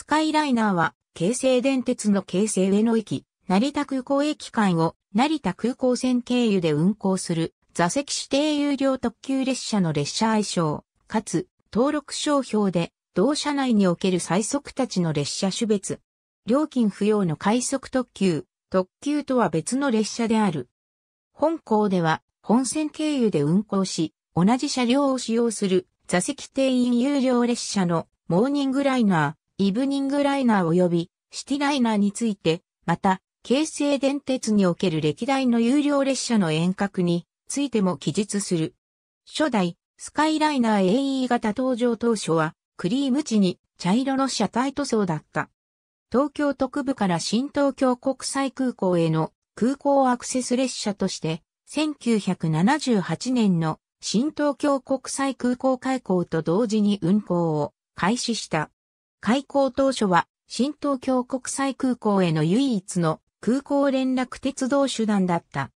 スカイライナーは、京成電鉄の京成上野駅、成田空港駅間を成田空港線経由で運行する座席指定有料特急列車の列車愛称、かつ登録商標で同社内における最速たちの列車種別、料金不要の快速特急、特急とは別の列車である。本校では本線経由で運行し、同じ車両を使用する座席定員有料列車のモーニングライナー、イブニングライナー及びシティライナーについて、また、京成電鉄における歴代の有料列車の遠隔についても記述する。初代、スカイライナー AE 型登場当初は、クリーム地に茶色の車体塗装だった。東京特部から新東京国際空港への空港アクセス列車として、1978年の新東京国際空港開港と同時に運行を開始した。開港当初は、新東京国際空港への唯一の空港連絡鉄道手段だった。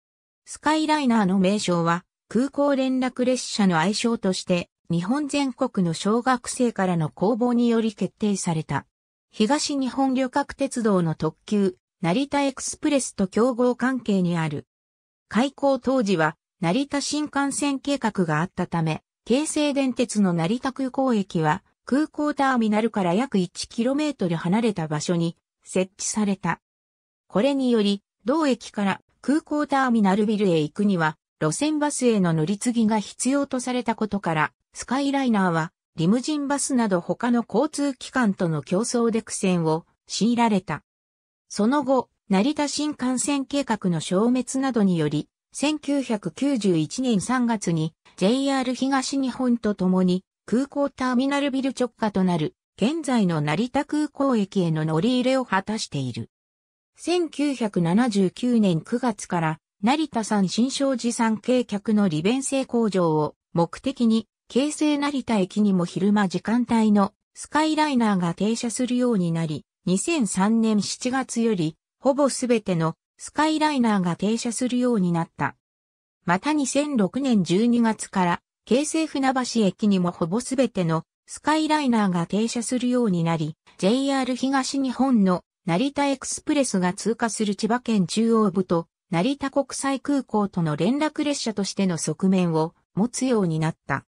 スカイライナーの名称は、空港連絡列車の愛称として、日本全国の小学生からの公募により決定された。東日本旅客鉄道の特急、成田エクスプレスと競合関係にある。開港当時は、成田新幹線計画があったため、京成電鉄の成田空港駅は、空港ターミナルから約 1km 離れた場所に設置された。これにより、同駅から空港ターミナルビルへ行くには、路線バスへの乗り継ぎが必要とされたことから、スカイライナーは、リムジンバスなど他の交通機関との競争で苦戦を強いられた。その後、成田新幹線計画の消滅などにより、1991年3月に JR 東日本と共に空港ターミナルビル直下となる、現在の成田空港駅への乗り入れを果たしている。1979年9月から、成田山新勝寺山系客の利便性向上を目的に、京成成田駅にも昼間時間帯のスカイライナーが停車するようになり、2003年7月より、ほぼすべてのスカイライナーが停車するようになった。また2006年12月から京成船橋駅にもほぼすべてのスカイライナーが停車するようになり、JR 東日本の成田エクスプレスが通過する千葉県中央部と成田国際空港との連絡列車としての側面を持つようになった。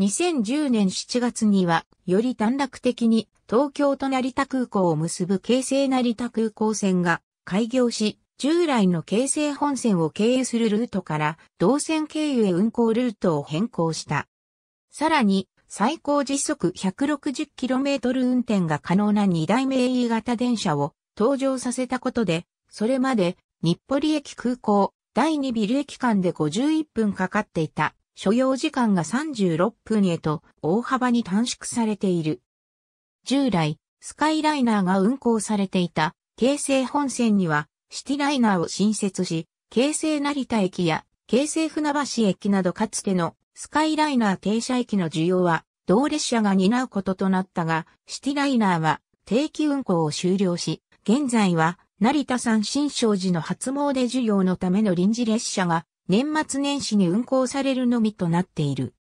2010年7月には、より短絡的に東京と成田空港を結ぶ京成成田空港線が開業し、従来の京成本線を経由するルートから動線経由へ運行ルートを変更した。さらに、最高時速 160km 運転が可能な2代目 E 型電車を登場させたことで、それまで日暮里駅空港第2ビル駅間で51分かかっていた所要時間が36分へと大幅に短縮されている。従来、スカイライナーが運行されていた京成本線にはシティライナーを新設し、京成成田駅や京成船橋駅などかつてのスカイライナー停車駅の需要は同列車が担うこととなったが、シティライナーは定期運行を終了し、現在は成田山新勝寺の初詣需要のための臨時列車が年末年始に運行されるのみとなっている。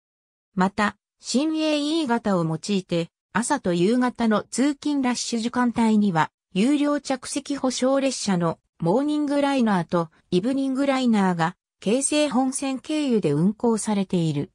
また、新 a E 型を用いて、朝と夕方の通勤ラッシュ時間帯には、有料着席保証列車のモーニングライナーとイブニングライナーが京成本線経由で運行されている。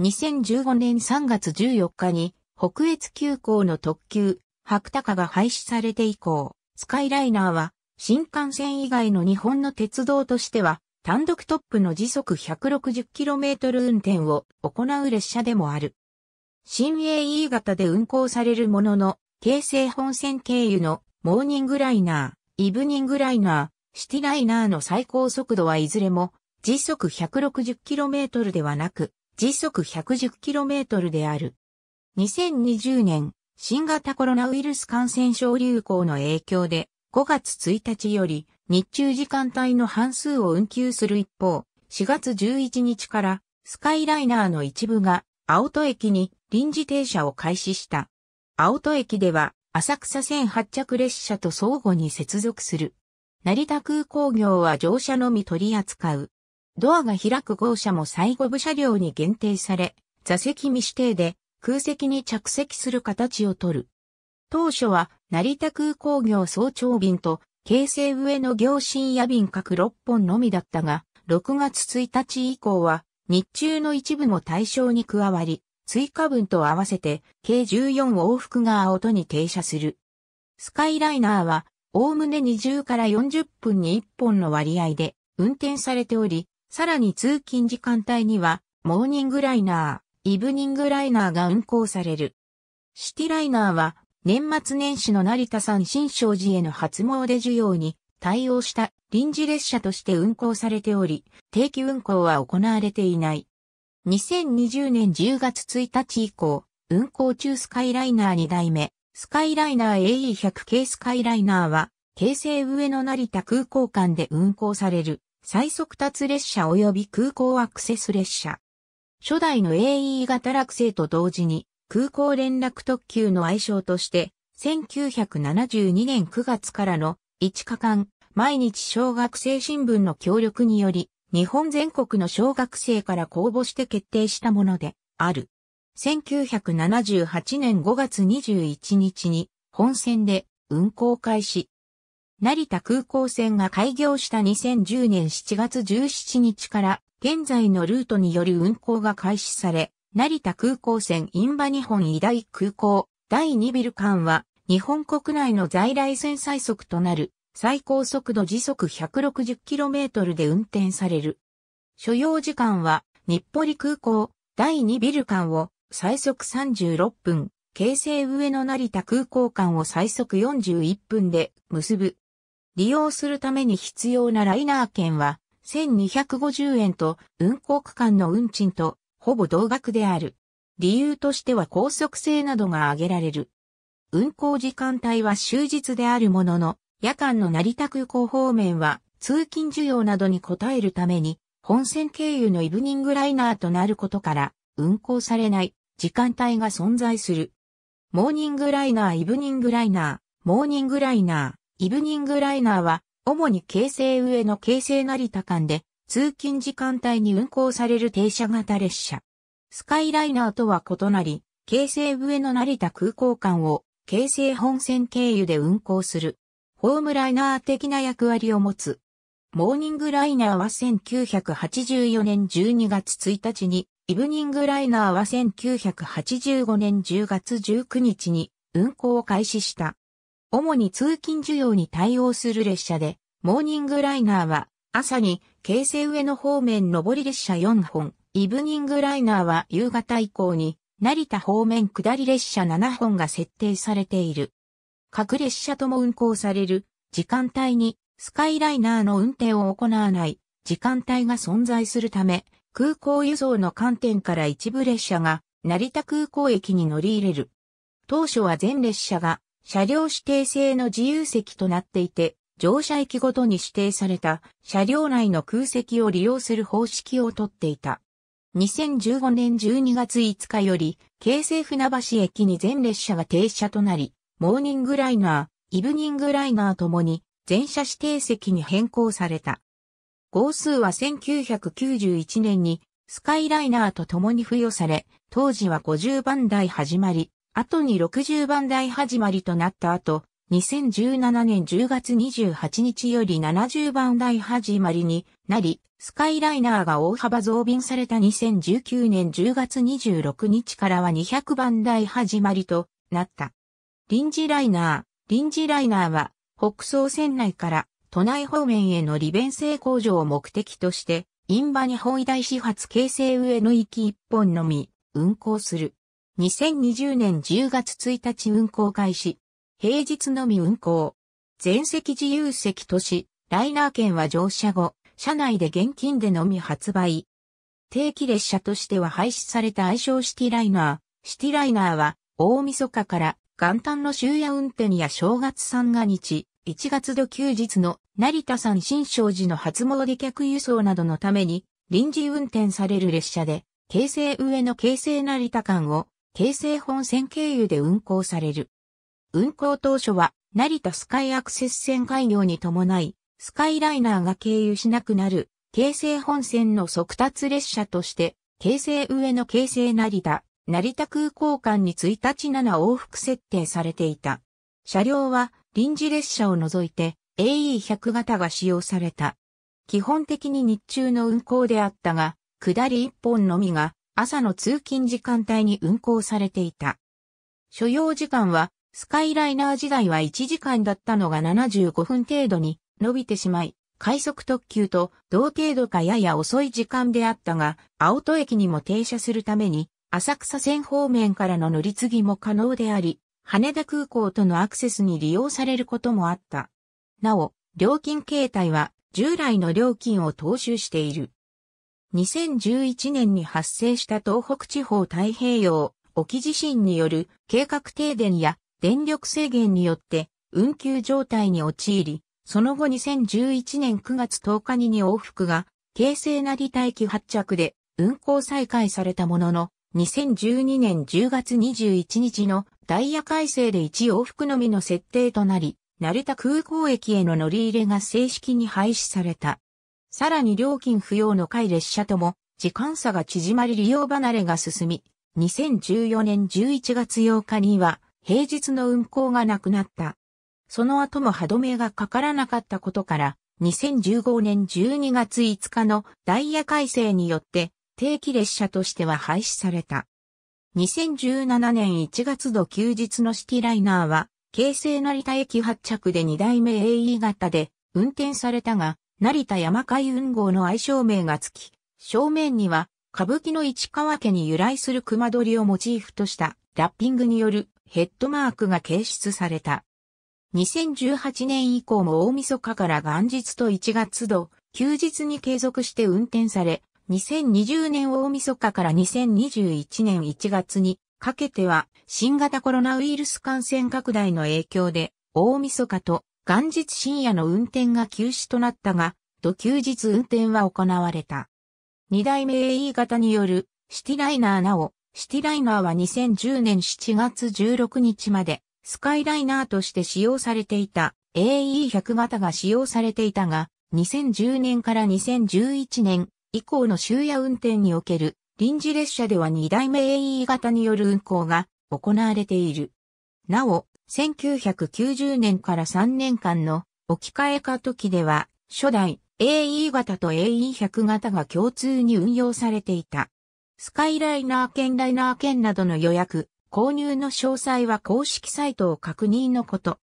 2015年3月14日に北越急行の特急、白鷹が廃止されて以降、スカイライナーは新幹線以外の日本の鉄道としては単独トップの時速 160km 運転を行う列車でもある。新 a E 型で運行されるものの、京成本線経由のモーニングライナー。イブニングライナー、シティライナーの最高速度はいずれも時速 160km ではなく時速 110km である。2020年、新型コロナウイルス感染症流行の影響で5月1日より日中時間帯の半数を運休する一方、4月11日からスカイライナーの一部が青戸駅に臨時停車を開始した。青戸駅では浅草線発着列車と相互に接続する。成田空港業は乗車のみ取り扱う。ドアが開く号車も最後部車両に限定され、座席未指定で空席に着席する形をとる。当初は成田空港業早朝便と京成上の行深夜便各6本のみだったが、6月1日以降は日中の一部も対象に加わり、追加分と合わせて計14往復が青戸に停車する。スカイライナーは、おおむね20から40分に1本の割合で運転されており、さらに通勤時間帯には、モーニングライナー、イブニングライナーが運行される。シティライナーは、年末年始の成田山新勝寺への初詣需要に対応した臨時列車として運行されており、定期運行は行われていない。2020年10月1日以降、運行中スカイライナー2代目、スカイライナー AE100 系スカイライナーは、京成上野成田空港間で運行される、最速達列車及び空港アクセス列車。初代の AE 型落成と同時に、空港連絡特急の愛称として、1972年9月からの5日間、毎日小学生新聞の協力により、日本全国の小学生から公募して決定したものである。1978年5月21日に本線で運行開始。成田空港線が開業した2010年7月17日から現在のルートによる運行が開始され、成田空港線印旛日本医大空港第2ビル間は日本国内の在来線最速となる最高速度時速 160km で運転される。所要時間は、日暮里空港、第2ビル間を最速36分、京成上野成田空港間を最速41分で結ぶ。利用するために必要なライナー券は、1250円と運行区間の運賃とほぼ同額である。理由としては高速性などが挙げられる。運行時間帯は終日であるものの、夜間の成田空港方面は通勤需要などに応えるために本線経由のイブニングライナーとなることから運行されない時間帯が存在する。モーニングライナー、イブニングライナー、モーニングライナー、イブニングライナーは主に京成上の京成成田間で通勤時間帯に運行される停車型列車。スカイライナーとは異なり、京成上の成田空港間を京成本線経由で運行する。ホームライナー的な役割を持つ。モーニングライナーは1984年12月1日に、イブニングライナーは1985年10月19日に運行を開始した。主に通勤需要に対応する列車で、モーニングライナーは朝に京成上野方面上り列車4本、イブニングライナーは夕方以降に成田方面下り列車7本が設定されている。各列車とも運行される時間帯にスカイライナーの運転を行わない時間帯が存在するため、空港輸送の観点から一部列車が成田空港駅に乗り入れる。当初は全列車が車両指定制の自由席となっていて、乗車駅ごとに指定された車両内の空席を利用する方式をとっていた。2015年12月5日より、京成船橋駅に全列車が停車となり、モーニングライナー、イブニングライナーともに、全車指定席に変更された。号数は1991年に、スカイライナーと共に付与され、当時は50番台始まり、後に60番台始まりとなった後、2017年10月28日より70番台始まりになり、スカイライナーが大幅増便された2019年10月26日からは200番台始まりとなった。臨時ライナー。臨時ライナーは、北総線内から都内方面への利便性向上を目的として、インバ日本医大始発京成上のき一本のみ、運行する。2020年10月1日運行開始。平日のみ運行。全席自由席都市、ライナー券は乗車後、車内で現金でのみ発売。定期列車としては廃止された愛称シティライナー。シティライナーは、大晦日から元旦の終夜運転や正月三が日、1月度休日の成田山新勝寺の初詣客輸送などのために臨時運転される列車で、京成上の京成成田間を京成本線経由で運行される。運行当初は成田スカイアクセス線開業に伴い、スカイライナーが経由しなくなる京成本線の速達列車として、京成上の京成成田、成田空港間に1日7往復設定されていた。車両は臨時列車を除いて AE100 型が使用された。基本的に日中の運行であったが、下り1本のみが朝の通勤時間帯に運行されていた。所要時間はスカイライナー時代は1時間だったのが75分程度に伸びてしまい、快速特急と同程度かやや遅い時間であったが、青戸駅にも停車するために浅草線方面からの乗り継ぎも可能であり、羽田空港とのアクセスに利用されることもあった。なお、料金形態は従来の料金を踏襲している。2011年に発生した東北地方太平洋沖地震による計画停電や電力制限によって運休状態に陥り、その後2011年9月10日に往復が、京成成田駅発着で運行再開されたものの、2012年10月21日のダイヤ改正で1往復のみの設定となり、成田空港駅への乗り入れが正式に廃止された。さらに料金不要の回列車とも、時間差が縮まり利用離れが進み、2014年11月8日には、平日の運行がなくなった。その後も歯止めがかからなかったことから、2015年12月5日のダイヤ改正によって定期列車としては廃止された。2017年1月度休日のシティライナーは、京成成田駅発着で2代目 AE 型で運転されたが、成田山海運号の愛称名が付き、正面には歌舞伎の市川家に由来する熊取をモチーフとしたラッピングによるヘッドマークが掲出された。2018年以降も大晦日から元日と1月度、休日に継続して運転され、2020年大晦日から2021年1月にかけては新型コロナウイルス感染拡大の影響で大晦日と元日深夜の運転が休止となったが、土休日運転は行われた。二代目 AE 型によるシティライナーなお、シティライナーは2010年7月16日までスカイライナーとして使用されていた AE100 型が使用されていたが、2010年から2011年以降の終夜運転における臨時列車では2代目 AE 型による運行が行われている。なお、1990年から3年間の置き換え化時では、初代 AE 型と AE100 型が共通に運用されていた。スカイライナー兼ライナー兼などの予約、購入の詳細は公式サイトを確認のこと。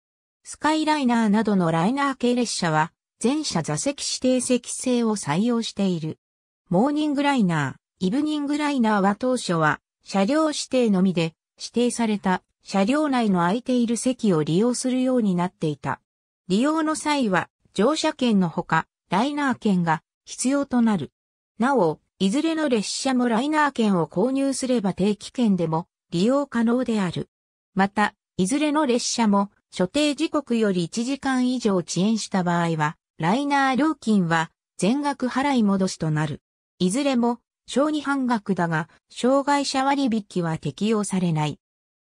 スカイライナーなどのライナー系列車は、全車座席指定席制を採用している。モーニングライナー、イブニングライナーは当初は車両指定のみで指定された車両内の空いている席を利用するようになっていた。利用の際は乗車券のほかライナー券が必要となる。なお、いずれの列車もライナー券を購入すれば定期券でも利用可能である。また、いずれの列車も所定時刻より1時間以上遅延した場合は、ライナー料金は全額払い戻しとなる。いずれも、小児半額だが、障害者割引は適用されない。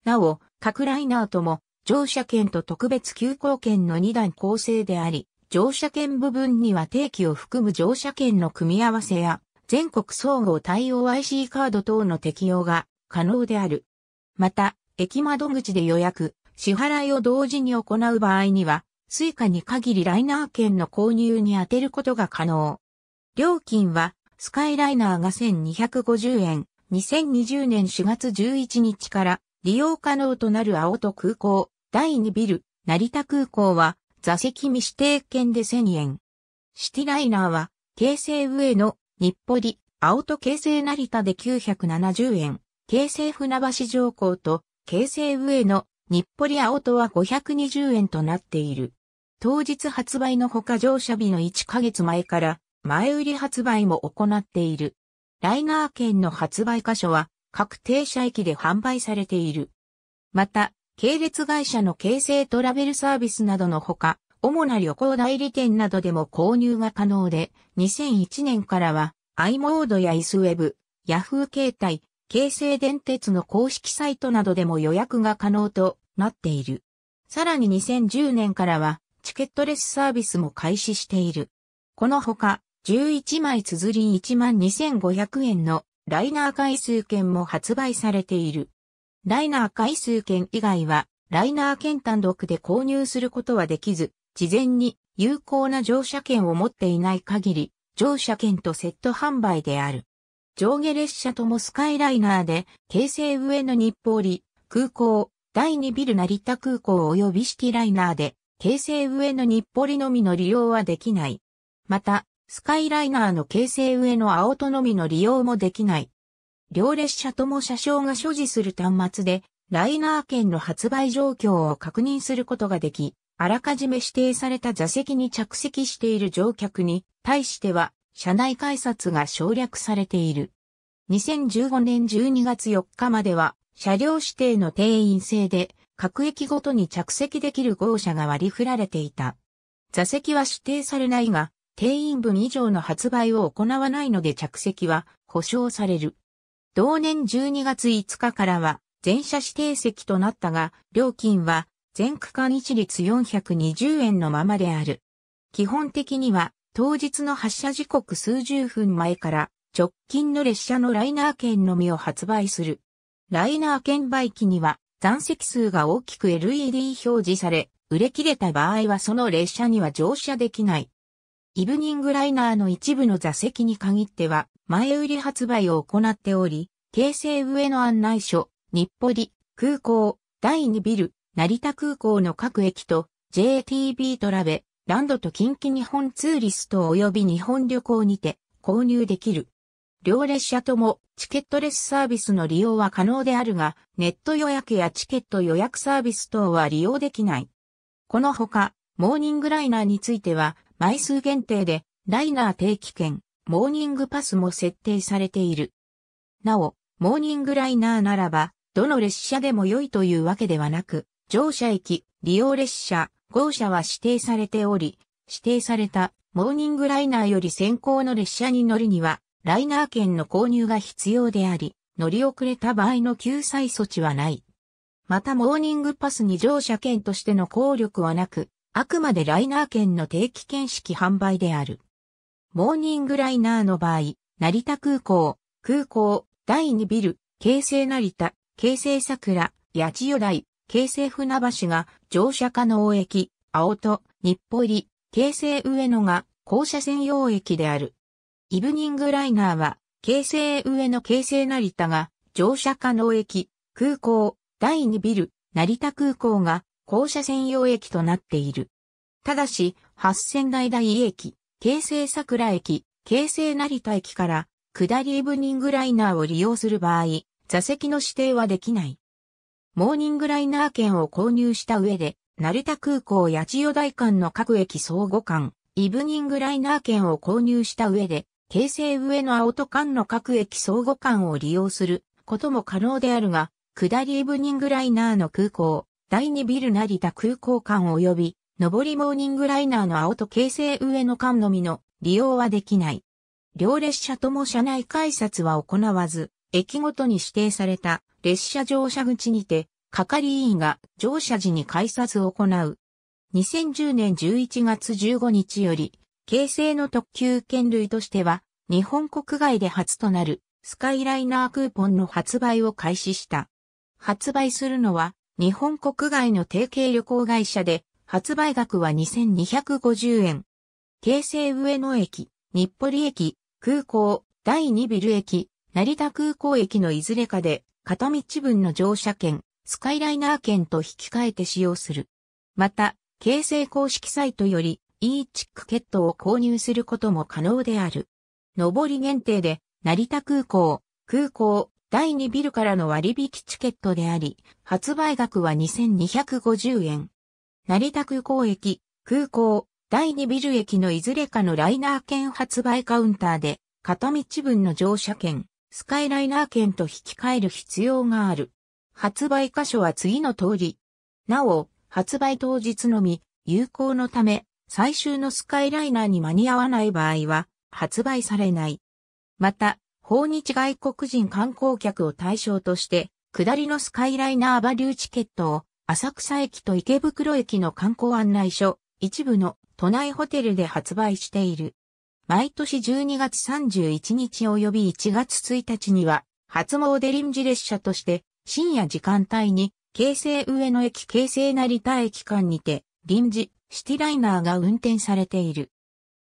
なお、各ライナーとも、乗車券と特別急行券の2段構成であり、乗車券部分には定期を含む乗車券の組み合わせや、全国総合対応 IC カード等の適用が可能である。また、駅窓口で予約、支払いを同時に行う場合には、スイカに限りライナー券の購入に充てることが可能。料金はスカイライナーが1250円、2020年4月11日から利用可能となる青戸空港、第2ビル、成田空港は座席未指定券で1000円。シティライナーは、京成上野、日暮里、青戸京成成田で970円、京成船橋上港と、京成上野、日暮里青戸は520円となっている。当日発売のほか乗車日の1ヶ月前から前売り発売も行っている。ライナー券の発売箇所は各停車駅で販売されている。また、系列会社の京成トラベルサービスなどのほか、主な旅行代理店などでも購入が可能で、2001年からは i モードや isweb、Yahoo 携帯、京成電鉄の公式サイトなどでも予約が可能となっている。さらに2010年からはチケットレスサービスも開始している。このほか、11枚綴り12,500円のライナー回数券も発売されている。ライナー回数券以外は、ライナー券単独で購入することはできず、事前に有効な乗車券を持っていない限り、乗車券とセット販売である。上下列車ともスカイライナーで、京成上野日暮里、空港、第2ビル成田空港及び式ライナーで、京成上野日暮里のみの利用はできない。また、スカイライナーの形成上の青とのみの利用もできない。両列車とも車掌が所持する端末で、ライナー券の発売状況を確認することができ、あらかじめ指定された座席に着席している乗客に対しては、車内改札が省略されている。2015年12月4日までは、車両指定の定員制で、各駅ごとに着席できる号車が割り振られていた。座席は指定されないが、定員分以上の発売を行わないので着席は保証される。同年12月5日からは全車指定席となったが、料金は全区間一律420円のままである。基本的には当日の発車時刻数十分前から直近の列車のライナー券のみを発売する。ライナー券売機には残席数が大きく LED 表示され、売れ切れた場合はその列車には乗車できない。イブニングライナーの一部の座席に限っては、前売り発売を行っており、京成上野案内所、日暮里、空港、第2ビル、成田空港の各駅と、JTB トラベ、ランドと近畿日本ツーリスト及び日本旅行にて購入できる。両列車ともチケットレスサービスの利用は可能であるが、ネット予約やチケット予約サービス等は利用できない。このほか、モーニングライナーについては、枚数限定で、ライナー定期券、モーニングパスも設定されている。なお、モーニングライナーならば、どの列車でも良いというわけではなく、乗車駅、利用列車、号車は指定されており、指定されたモーニングライナーより先行の列車に乗るには、ライナー券の購入が必要であり、乗り遅れた場合の救済措置はない。またモーニングパスに乗車券としての効力はなく、あくまでライナー券の定期券式販売である。モーニングライナーの場合、成田空港、空港、第2ビル、京成成田、京成桜、八千代台、京成船橋が乗車可能駅、青戸、日暮里、京成上野が降車専用駅である。イブニングライナーは、京成上野京成成田が乗車可能駅、空港、第2ビル、成田空港が校舎専用駅となっている。ただし、八千代台駅、京成桜駅、京成成田駅から下りイブニングライナーを利用する場合、座席の指定はできない。モーニングライナー券を購入した上で、成田空港や千代台間の各駅相互間、イブニングライナー券を購入した上で、京成上野青戸間の各駅相互間を利用することも可能であるが、下りイブニングライナーの空港、第2ビル成田空港間及び、上りモーニングライナーの青と京成上の間のみの利用はできない。両列車とも車内改札は行わず、駅ごとに指定された列車乗車口にて、係員が乗車時に改札を行う。2010年11月15日より、京成の特急券類としては、日本国外で初となるスカイライナークーポンの発売を開始した。発売するのは、日本国外の提携旅行会社で、発売額は2250円。京成上野駅、日暮里駅、空港、第2ビル駅、成田空港駅のいずれかで、片道分の乗車券、スカイライナー券と引き換えて使用する。また、京成公式サイトより、e チックケットを購入することも可能である。上り限定で、成田空港、空港、第2ビルからの割引チケットであり、発売額は2250円。成田空港駅、空港、第2ビル駅のいずれかのライナー券発売カウンターで、片道分の乗車券、スカイライナー券と引き換える必要がある。発売箇所は次の通り。なお、発売当日のみ、有効のため、最終のスカイライナーに間に合わない場合は、発売されない。また、訪日外国人観光客を対象として、下りのスカイライナーバリューチケットを、浅草駅と池袋駅の観光案内所、一部の都内ホテルで発売している。毎年12月31日及び1月1日には、初詣臨時列車として、深夜時間帯に、京成上野駅京成成田駅間にて、臨時、シティライナーが運転されている。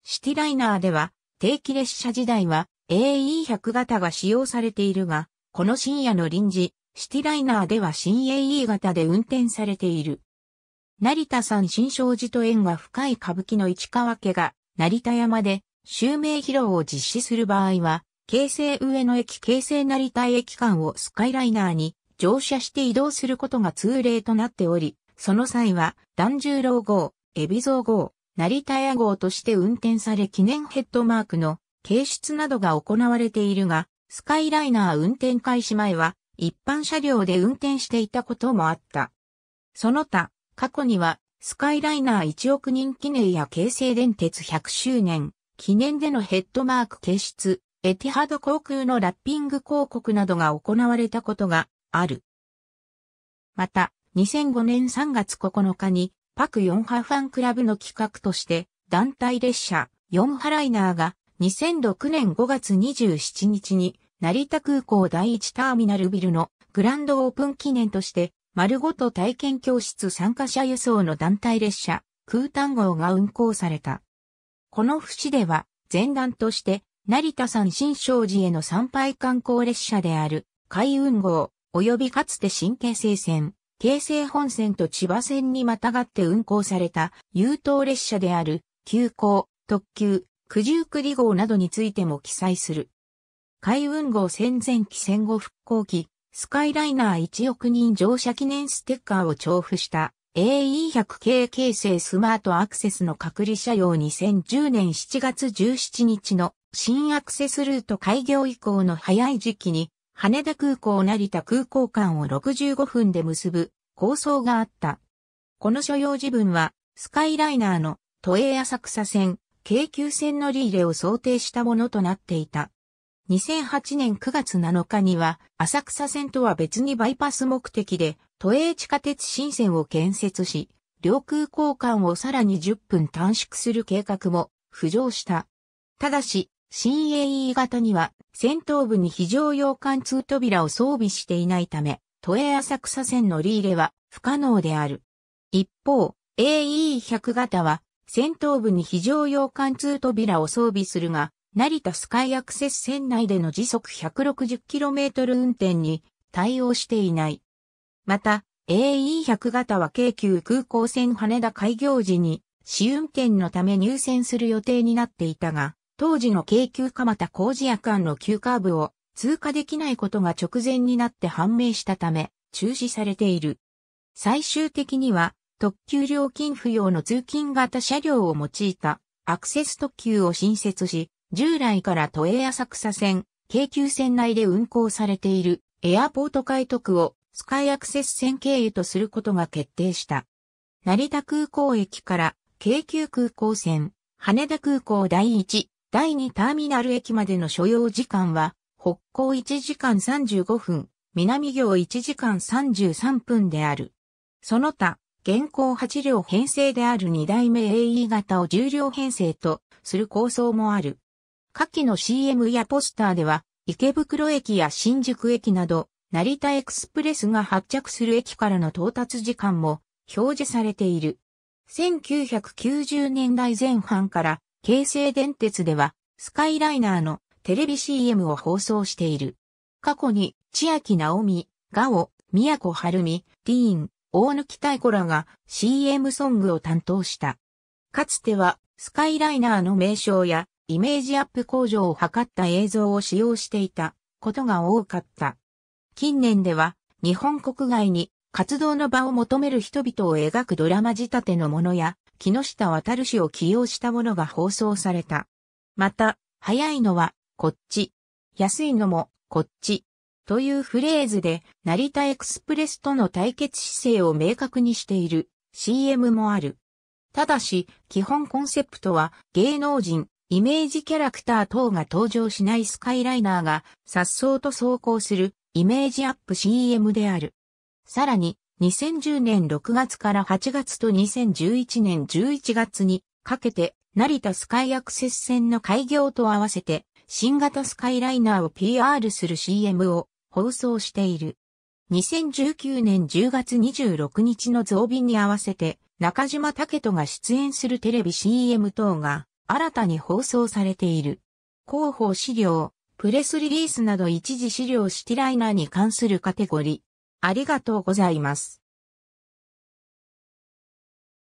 シティライナーでは、定期列車時代は、AE100 型が使用されているが、この深夜の臨時、シティライナーでは新 AE 型で運転されている。成田山新勝寺と縁が深い歌舞伎の市川家が、成田山で、襲名披露を実施する場合は、京成上野駅京成成田駅間をスカイライナーに乗車して移動することが通例となっており、その際は、團十郎号、海老蔵号、成田屋号として運転され記念ヘッドマークの形出などが行われているが、スカイライナー運転開始前は一般車両で運転していたこともあった。その他、過去にはスカイライナー1億人記念や京成電鉄100周年、記念でのヘッドマーク形出、エティハド航空のラッピング広告などが行われたことがある。また、2005年3月9日に、パクヨンハファンクラブの企画として、団体列車、ヨンハライナーが2006年5月27日に成田空港第一ターミナルビルのグランドオープン記念として丸ごと体験教室参加者輸送の団体列車空単号が運行された。この節では前段として成田山新勝寺への参拝観光列車である海運号及びかつて新京成線、京成本線と千葉線にまたがって運行された優等列車である急行、特急、九十九里号などについても記載する。海運号戦前期戦後復興期、スカイライナー1億人乗車記念ステッカーを重布した AE100 系形成スマートアクセスの隔離車用2010年7月17日の新アクセスルート開業以降の早い時期に羽田空港成田空港間を65分で結ぶ構想があった。この所要時分はスカイライナーの都営浅草線京急線乗り入れを想定したものとなっていた。2008年9月7日には、浅草線とは別にバイパス目的で、都営地下鉄新線を建設し、領空交換をさらに10分短縮する計画も浮上した。ただし、新 AE 型には、先頭部に非常用貫通扉を装備していないため、都営浅草線乗り入れは不可能である。一方、AE100 型は先頭部に非常用貫通扉を装備するが、成田スカイアクセス線内での時速 160km 運転に対応していない。また、AE100 型は京急空港線羽田開業時に試運転のため入線する予定になっていたが、当時の京急蒲田工事役間の急カーブを通過できないことが直前になって判明したため、中止されている。最終的には特急料金不要の通勤型車両を用いたアクセス特急を新設し、従来から都営浅草線、京急線内で運行されているエアポート海徳をスカイアクセス線経由とすることが決定した。成田空港駅から京急空港線、羽田空港第1、第2ターミナル駅までの所要時間は、北港1時間35分、南行1時間33分である。その他、現行8両編成である2代目 AE 型を10両編成とする構想もある。下記の CM やポスターでは、池袋駅や新宿駅など、成田エクスプレスが発着する駅からの到達時間も表示されている。1990年代前半から、京成電鉄では、スカイライナーのテレビ CM を放送している。過去に、千秋直美、ガオ、宮古晴美、ディーン、大貫太鼓らが CM ソングを担当した。かつてはスカイライナーの名称やイメージアップ工場を図った映像を使用していたことが多かった。近年では日本国外に活動の場を求める人々を描くドラマ仕立てのものや木下渡氏を起用したものが放送された。また、早いのはこっち。安いのもこっち。というフレーズで、成田エクスプレスとの対決姿勢を明確にしている CM もある。ただし、基本コンセプトは芸能人、イメージキャラクター等が登場しないスカイライナーが颯爽と走行するイメージアップ CM である。さらに、2010年6月から8月と2011年11月にかけて、成田スカイアクセス線の開業と合わせて、新型スカイライナーを PR する CM を放送している。2019年10月26日の増便に合わせて、中島武人が出演するテレビ CM 等が新たに放送されている。広報資料、プレスリリースなど一時資料シティライナーに関するカテゴリー。ありがとうございます。